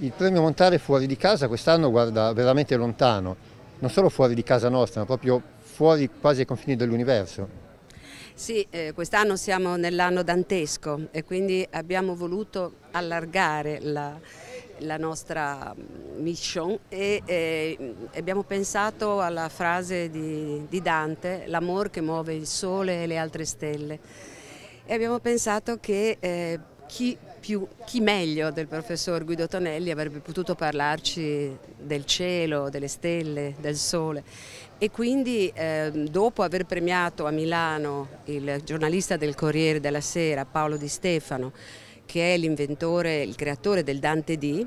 il premio montare fuori di casa quest'anno guarda veramente lontano, non solo fuori di casa nostra, ma proprio fuori quasi ai confini dell'universo. Sì, eh, quest'anno siamo nell'anno dantesco e quindi abbiamo voluto allargare la, la nostra mission e eh, abbiamo pensato alla frase di, di Dante, l'amor che muove il sole e le altre stelle e abbiamo pensato che eh, chi più chi meglio del professor Guido Tonelli avrebbe potuto parlarci del cielo, delle stelle, del sole e quindi eh, dopo aver premiato a Milano il giornalista del Corriere della Sera Paolo Di Stefano che è l'inventore, il creatore del Dante D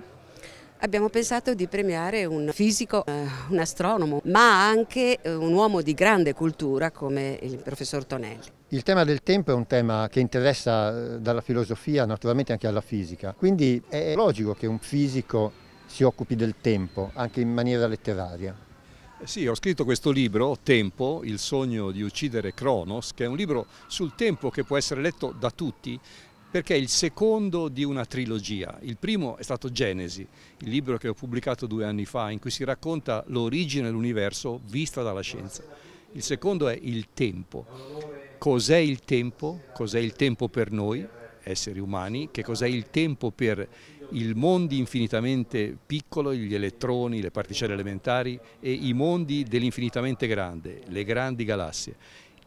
Abbiamo pensato di premiare un fisico, eh, un astronomo, ma anche eh, un uomo di grande cultura come il professor Tonelli. Il tema del tempo è un tema che interessa eh, dalla filosofia naturalmente anche alla fisica, quindi è logico che un fisico si occupi del tempo anche in maniera letteraria. Sì, ho scritto questo libro, Tempo, il sogno di uccidere Cronos, che è un libro sul tempo che può essere letto da tutti perché è il secondo di una trilogia. Il primo è stato Genesi, il libro che ho pubblicato due anni fa, in cui si racconta l'origine dell'universo vista dalla scienza. Il secondo è il tempo. Cos'è il tempo? Cos'è il tempo per noi, esseri umani? Che cos'è il tempo per il mondo infinitamente piccolo, gli elettroni, le particelle elementari e i mondi dell'infinitamente grande, le grandi galassie?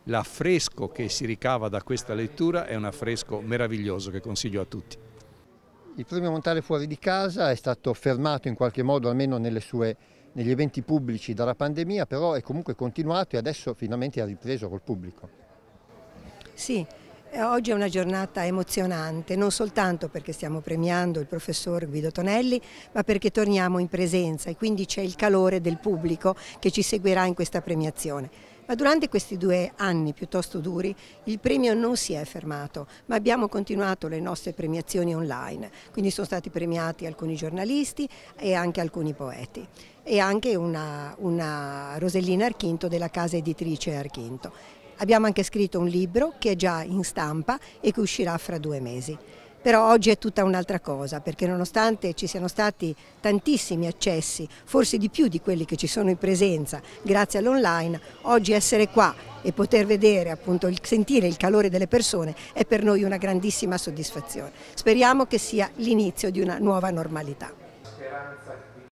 l'affresco che si ricava da questa lettura è un affresco meraviglioso che consiglio a tutti. Il premio Montale fuori di casa è stato fermato in qualche modo almeno sue, negli eventi pubblici dalla pandemia, però è comunque continuato e adesso finalmente ha ripreso col pubblico. Sì, eh, Oggi è una giornata emozionante, non soltanto perché stiamo premiando il professor Guido Tonelli, ma perché torniamo in presenza e quindi c'è il calore del pubblico che ci seguirà in questa premiazione. Ma durante questi due anni piuttosto duri il premio non si è fermato, ma abbiamo continuato le nostre premiazioni online, quindi sono stati premiati alcuni giornalisti e anche alcuni poeti e anche una, una Rosellina Archinto della casa editrice Archinto. Abbiamo anche scritto un libro che è già in stampa e che uscirà fra due mesi. Però oggi è tutta un'altra cosa, perché nonostante ci siano stati tantissimi accessi, forse di più di quelli che ci sono in presenza, grazie all'online, oggi essere qua e poter vedere, appunto, sentire il calore delle persone è per noi una grandissima soddisfazione. Speriamo che sia l'inizio di una nuova normalità. Speranza.